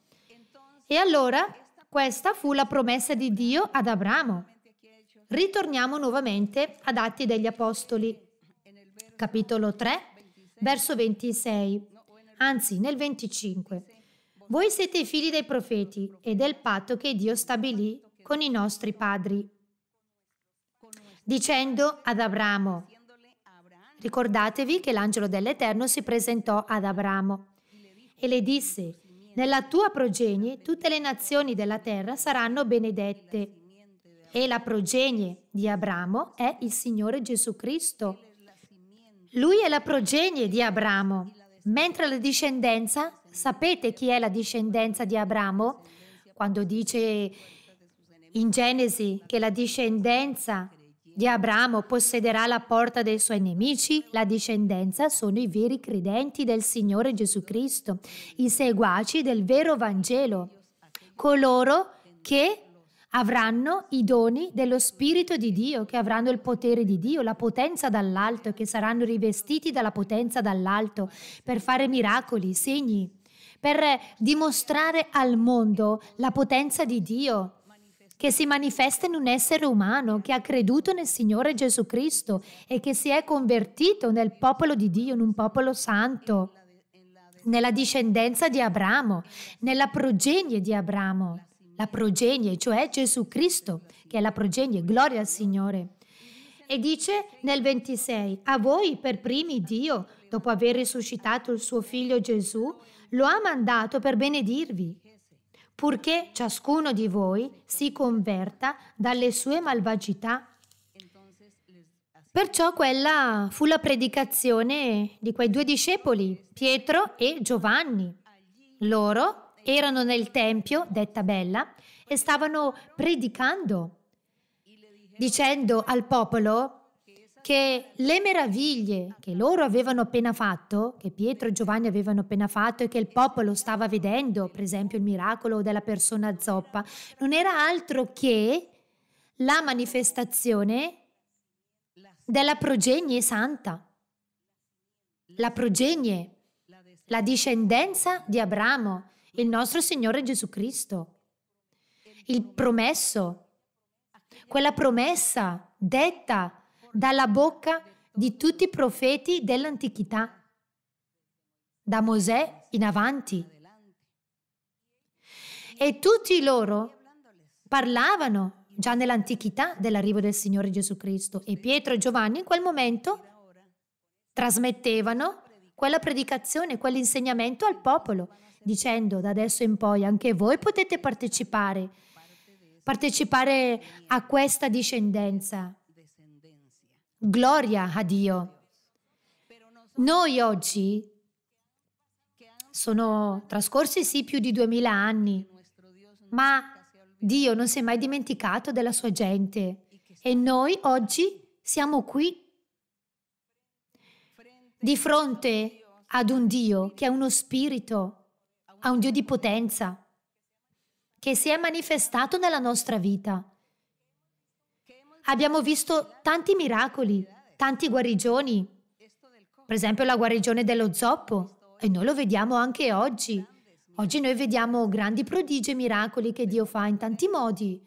E allora questa fu la promessa di Dio ad Abramo. Ritorniamo nuovamente ad Atti degli Apostoli, capitolo 3, verso 26, anzi nel 25. Voi siete figli dei profeti e del patto che Dio stabilì con i nostri padri, dicendo ad Abramo, ricordatevi che l'angelo dell'Eterno si presentò ad Abramo e le disse, nella tua progenie tutte le nazioni della terra saranno benedette. E la progenie di Abramo è il Signore Gesù Cristo. Lui è la progenie di Abramo, mentre la discendenza Sapete chi è la discendenza di Abramo? Quando dice in Genesi che la discendenza di Abramo possederà la porta dei suoi nemici, la discendenza sono i veri credenti del Signore Gesù Cristo, i seguaci del vero Vangelo, coloro che avranno i doni dello Spirito di Dio, che avranno il potere di Dio, la potenza dall'alto, che saranno rivestiti dalla potenza dall'alto per fare miracoli, segni per dimostrare al mondo la potenza di Dio che si manifesta in un essere umano che ha creduto nel Signore Gesù Cristo e che si è convertito nel popolo di Dio, in un popolo santo, nella discendenza di Abramo, nella progenie di Abramo, la progenie, cioè Gesù Cristo, che è la progenie, gloria al Signore. E dice nel 26, a voi per primi Dio, dopo aver risuscitato il suo figlio Gesù, lo ha mandato per benedirvi, purché ciascuno di voi si converta dalle sue malvagità. Perciò quella fu la predicazione di quei due discepoli, Pietro e Giovanni. Loro erano nel Tempio, detta Bella, e stavano predicando, dicendo al popolo, che le meraviglie che loro avevano appena fatto, che Pietro e Giovanni avevano appena fatto e che il popolo stava vedendo, per esempio il miracolo della persona zoppa, non era altro che la manifestazione della progenie santa, la progenie, la discendenza di Abramo, il nostro Signore Gesù Cristo, il promesso, quella promessa detta dalla bocca di tutti i profeti dell'antichità, da Mosè in avanti. E tutti loro parlavano già nell'antichità dell'arrivo del Signore Gesù Cristo e Pietro e Giovanni in quel momento trasmettevano quella predicazione, quell'insegnamento al popolo, dicendo da adesso in poi anche voi potete partecipare, partecipare a questa discendenza. Gloria a Dio. Noi oggi sono trascorsi sì più di duemila anni, ma Dio non si è mai dimenticato della sua gente e noi oggi siamo qui di fronte ad un Dio che è uno spirito, a un Dio di potenza, che si è manifestato nella nostra vita abbiamo visto tanti miracoli, tanti guarigioni. Per esempio la guarigione dello zoppo. E noi lo vediamo anche oggi. Oggi noi vediamo grandi prodigi e miracoli che Dio fa in tanti modi.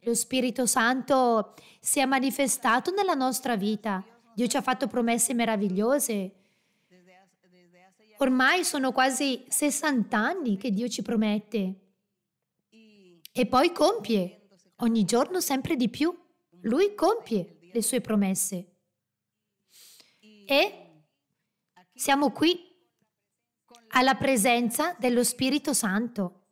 Lo Spirito Santo si è manifestato nella nostra vita. Dio ci ha fatto promesse meravigliose. Ormai sono quasi 60 anni che Dio ci promette e poi compie ogni giorno sempre di più. Lui compie le sue promesse. E siamo qui alla presenza dello Spirito Santo,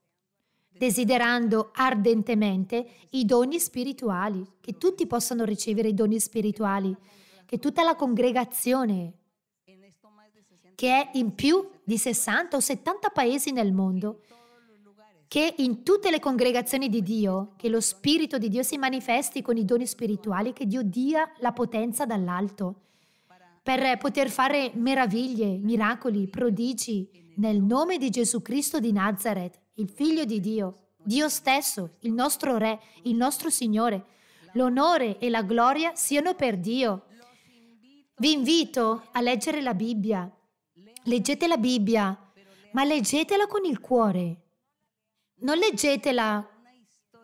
desiderando ardentemente i doni spirituali, che tutti possano ricevere i doni spirituali, che tutta la congregazione, che è in più di 60 o 70 paesi nel mondo, che in tutte le congregazioni di Dio, che lo Spirito di Dio si manifesti con i doni spirituali, che Dio dia la potenza dall'alto per poter fare meraviglie, miracoli, prodigi nel nome di Gesù Cristo di Nazareth, il Figlio di Dio, Dio stesso, il nostro Re, il nostro Signore. L'onore e la gloria siano per Dio. Vi invito a leggere la Bibbia. Leggete la Bibbia, ma leggetela con il cuore. Non leggetela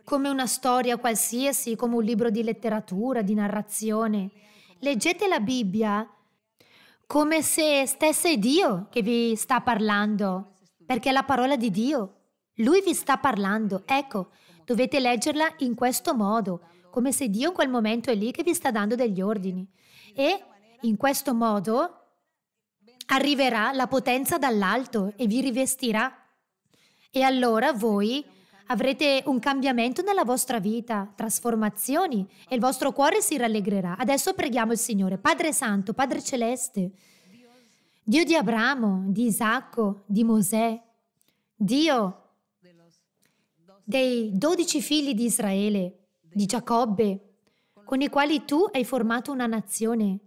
come una storia qualsiasi, come un libro di letteratura, di narrazione. Leggete la Bibbia come se stesse Dio che vi sta parlando, perché è la parola di Dio. Lui vi sta parlando. Ecco, dovete leggerla in questo modo, come se Dio in quel momento è lì che vi sta dando degli ordini. E in questo modo arriverà la potenza dall'alto e vi rivestirà e allora voi avrete un cambiamento nella vostra vita, trasformazioni e il vostro cuore si rallegrerà. Adesso preghiamo il Signore, Padre Santo, Padre Celeste, Dio di Abramo, di Isacco, di Mosè, Dio dei dodici figli di Israele, di Giacobbe, con i quali tu hai formato una nazione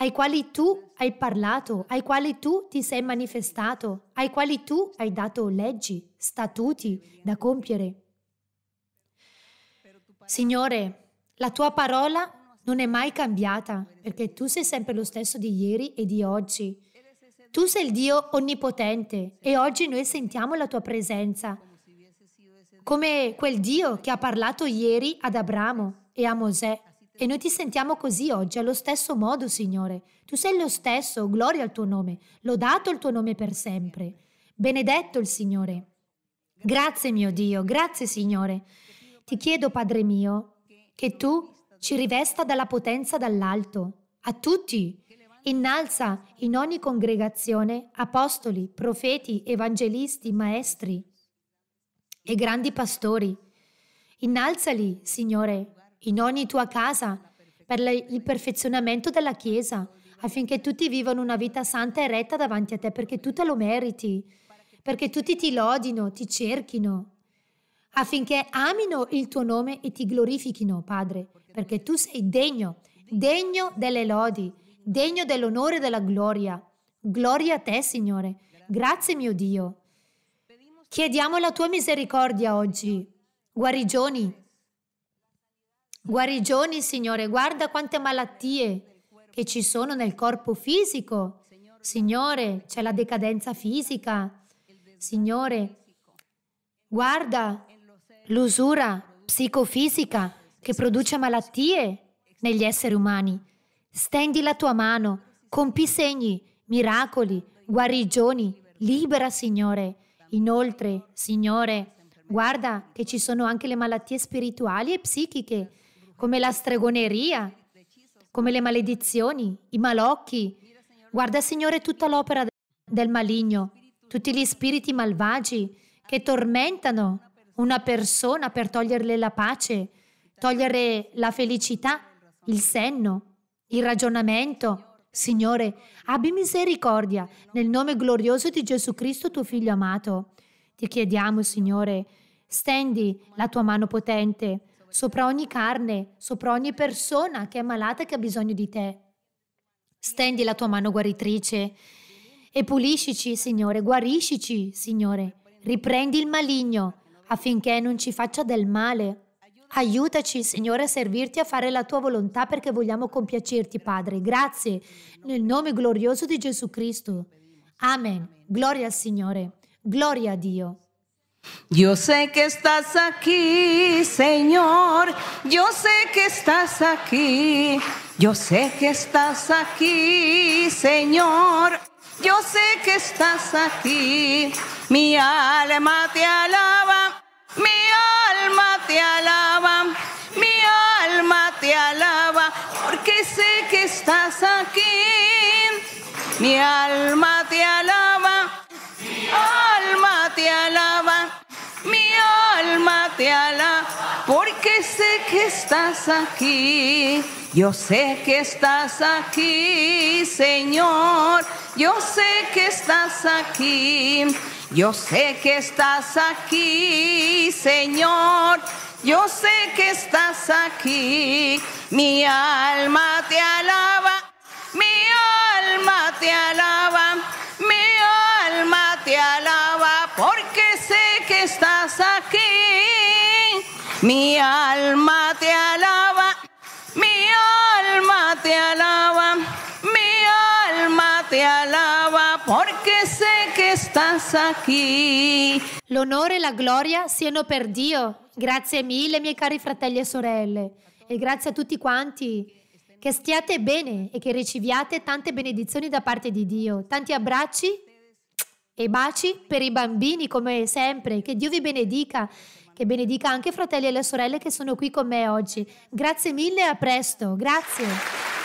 ai quali tu hai parlato, ai quali tu ti sei manifestato, ai quali tu hai dato leggi, statuti da compiere. Signore, la tua parola non è mai cambiata, perché tu sei sempre lo stesso di ieri e di oggi. Tu sei il Dio onnipotente e oggi noi sentiamo la tua presenza, come quel Dio che ha parlato ieri ad Abramo e a Mosè e noi ti sentiamo così oggi, allo stesso modo, Signore. Tu sei lo stesso, gloria al tuo nome, lodato il tuo nome per sempre. Benedetto il Signore. Grazie mio Dio, grazie Signore. Ti chiedo, Padre mio, che tu ci rivesta dalla potenza dall'alto, a tutti. Innalza in ogni congregazione apostoli, profeti, evangelisti, maestri e grandi pastori. Innalzali, Signore, in ogni tua casa, per il perfezionamento della Chiesa, affinché tutti vivano una vita santa e retta davanti a te, perché tu te lo meriti, perché tutti ti lodino, ti cerchino, affinché amino il tuo nome e ti glorifichino, Padre, perché tu sei degno, degno delle lodi, degno dell'onore e della gloria. Gloria a te, Signore. Grazie, mio Dio. Chiediamo la tua misericordia oggi. Guarigioni, Guarigioni, Signore, guarda quante malattie che ci sono nel corpo fisico. Signore, c'è la decadenza fisica. Signore, guarda l'usura psicofisica che produce malattie negli esseri umani. Stendi la tua mano, compi segni, miracoli, guarigioni, libera Signore. Inoltre, Signore, guarda che ci sono anche le malattie spirituali e psichiche come la stregoneria, come le maledizioni, i malocchi. Guarda, Signore, tutta l'opera del maligno, tutti gli spiriti malvagi che tormentano una persona per toglierle la pace, togliere la felicità, il senno, il ragionamento. Signore, abbi misericordia nel nome glorioso di Gesù Cristo, tuo Figlio amato. Ti chiediamo, Signore, stendi la tua mano potente sopra ogni carne, sopra ogni persona che è malata e che ha bisogno di te. Stendi la tua mano guaritrice e puliscici, Signore, guariscici, Signore. Riprendi il maligno affinché non ci faccia del male. Aiutaci, Signore, a servirti a fare la tua volontà perché vogliamo compiacerti, Padre. Grazie, nel nome glorioso di Gesù Cristo. Amen. Gloria al Signore. Gloria a Dio. Yo sé que estás aquí, Señor. Yo sé que estás aquí. Yo sé que estás aquí, Señor. Yo sé que estás aquí. Mi alma te alaba. Mi alma te alaba. Mi alma te alaba. Porque sé que estás aquí. Mi alma te alaba. Mi alma te alaba mi alma te alaba, porque sé que estás aquí. Yo sé que estás aquí, Señor. Yo sé que estás aquí. Yo sé que estás aquí, Señor. Yo sé que estás aquí. Mi alma te alaba. Mi alma te alaba. Mi alma te alaba. Porque sé estás aquí. Mi alma te alaba, mi alma te alaba, mi alma te alaba, porque sé que estás aquí. L'onore e la gloria siano per Dio. Grazie mille, miei cari fratelli e sorelle, e grazie a tutti quanti. Che stiate bene e che riceviate tante benedizioni da parte di Dio, tanti abbracci e baci per i bambini, come sempre. Che Dio vi benedica. Che benedica anche i fratelli e le sorelle che sono qui con me oggi. Grazie mille e a presto. Grazie.